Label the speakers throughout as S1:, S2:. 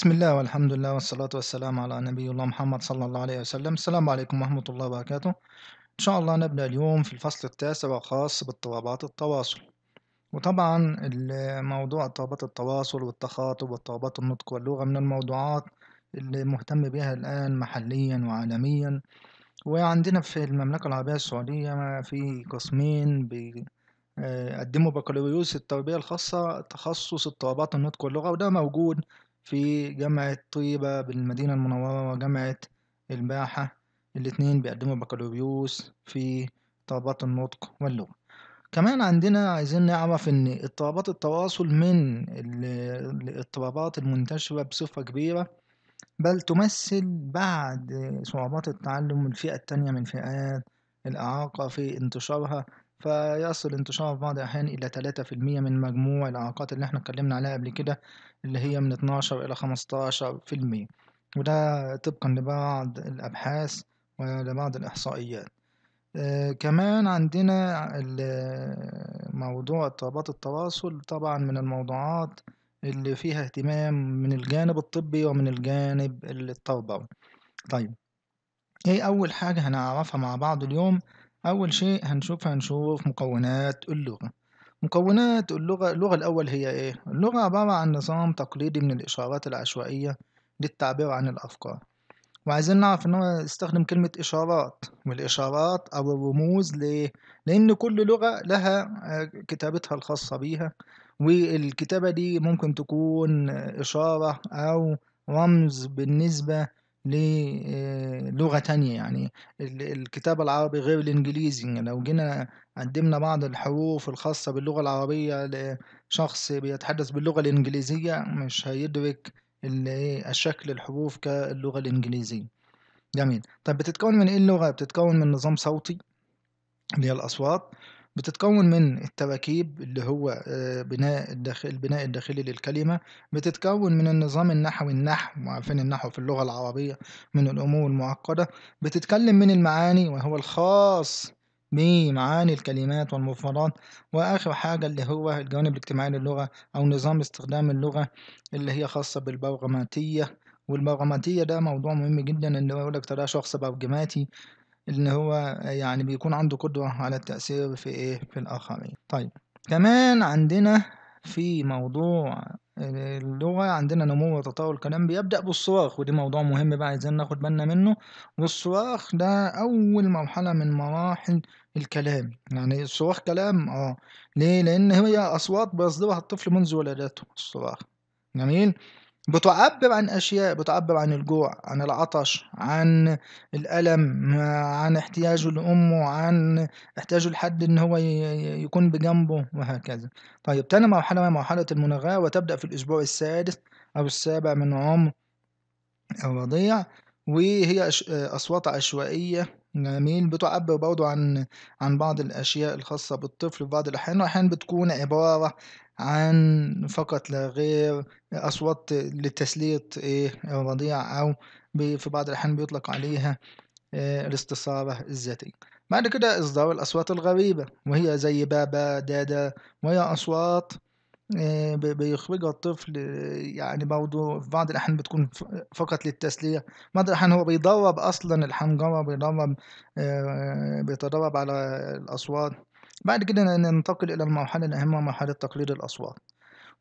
S1: بسم الله والحمد لله والصلاة والسلام على نبي الله محمد صلى الله عليه وسلم السلام عليكم ورحمة الله وبركاته إن شاء الله نبدأ اليوم في الفصل التاسع وخاص باضطرابات التواصل وطبعا موضوع اضطرابات التواصل والتخاطب واضطرابات النطق واللغة من الموضوعات اللي مهتم بها الآن محليا وعالميا وعندنا في المملكة العربية السعودية في قسمين بي آه، قدموا بكالوريوس التربية الخاصة تخصص اضطرابات النطق واللغة وده موجود في جامعة طيبة بالمدينة المنورة وجامعة الباحة الاتنين بيقدموا بكالوريوس في طلبات النطق واللغة كمان عندنا عايزين نعرف ان اضطرابات التواصل من الاضطرابات المنتشرة بصفة كبيرة بل تمثل بعد صعوبات التعلم الفئة التانية من فئات الإعاقة في انتشارها فيصل انتشار بعض الأحيان إلى تلاتة في المية من مجموع الإعاقات اللي احنا اتكلمنا عليها قبل كده اللي هي من اتناشر إلى خمستاشر في المية وده طبقا لبعض الأبحاث ولبعض الإحصائيات آه كمان عندنا موضوع اضطرابات التواصل طبعا من الموضوعات اللي فيها اهتمام من الجانب الطبي ومن الجانب التربوي طيب ايه أول حاجة هنعرفها مع بعض اليوم أول شيء هنشوف هنشوف مكونات اللغة مكونات اللغة اللغة الأول هي إيه؟ اللغة عبارة عن نظام تقليدي من الإشارات العشوائية للتعبير عن الأفكار وعايزين نعرف إن هو يستخدم كلمة إشارات والإشارات أو الرموز ليه؟ لأن كل لغة لها آه، كتابتها الخاصة بيها والكتابة دي ممكن تكون إشارة أو رمز بالنسبة للغة آه، تانية يعني الكتاب العربي غير الانجليزي يعني لو جينا قدمنا بعض الحروف الخاصة باللغة العربية لشخص بيتحدث باللغة الانجليزية مش هيدرك الشكل آه، الحروف كاللغة الانجليزية جميل طب بتتكون من ايه اللغة بتتكون من نظام صوتي اللي هي الاصوات بتتكون من التراكيب اللي هو آه، بناء الداخل البناء الداخلي للكلمة بتتكون من النظام النحوي النحو عارفين النحو في اللغة العربية من الأمور المعقدة بتتكلم من المعاني وهو الخاص بمعاني الكلمات والمفردات وآخر حاجة اللي هو الجوانب الاجتماعية للغة أو نظام استخدام اللغة اللي هي خاصة بالبرغماتية والبرغماتية ده موضوع مهم جدا ان هو يقولك ترى شخص برجماتي ان هو يعني بيكون عنده قدرة على التأثير في ايه في الآخرين طيب كمان عندنا في موضوع اللغة عندنا نمو وتطور الكلام بيبدأ بالصراخ ودي موضوع مهم بقى عايزين ناخد بالنا منه والصراخ ده أول مرحلة من مراحل الكلام يعني الصراخ كلام اه ليه لأن هي أصوات بيصدرها الطفل منذ ولادته الصراخ جميل بتعبر عن أشياء بتعبر عن الجوع عن العطش عن الألم عن احتياجه لأمه عن احتياجه لحد إن هو يكون بجنبه وهكذا طيب تاني مرحلة هي مرحلة المناغاة وتبدأ في الأسبوع السادس أو السابع من عمر الرضيع وهي أصوات عشوائية جميل، بتعبّر برضه عن عن بعض الأشياء الخاصة بالطفل في بعض الأحيان، وأحيانًا بتكون عبارة عن فقط لا غير أصوات لتسلية إيه الرضيع أو في بعض الأحيان بيطلق عليها آآ آه، الاستثارة الذاتية. بعد كده إصدار الأصوات الغريبة وهي زي بابا، دادا، وهي أصوات آه، بيخرجها الطفل يعني برضه في بعض الأحيان بتكون فقط للتسلية بعض الأحيان هو بيدرب أصلا الحنجرة بيدرب آه، بيتدرب على الأصوات بعد كده ننتقل إلى المرحلة الأهم مرحلة تقليد الأصوات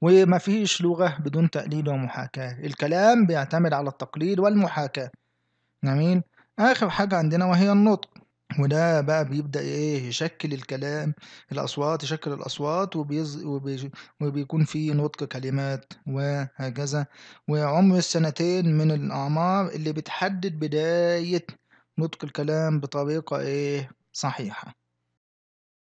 S1: ومفيش لغة بدون تقليد ومحاكاة الكلام بيعتمد على التقليد والمحاكاة جميل آخر حاجة عندنا وهي النطق وده بقى بيبدأ إيه يشكل الكلام الأصوات يشكل الأصوات وبيز وبي وبيكون في نطق كلمات وهكذا وعمر السنتين من الأعمار اللي بتحدد بداية نطق الكلام بطريقة إيه صحيحة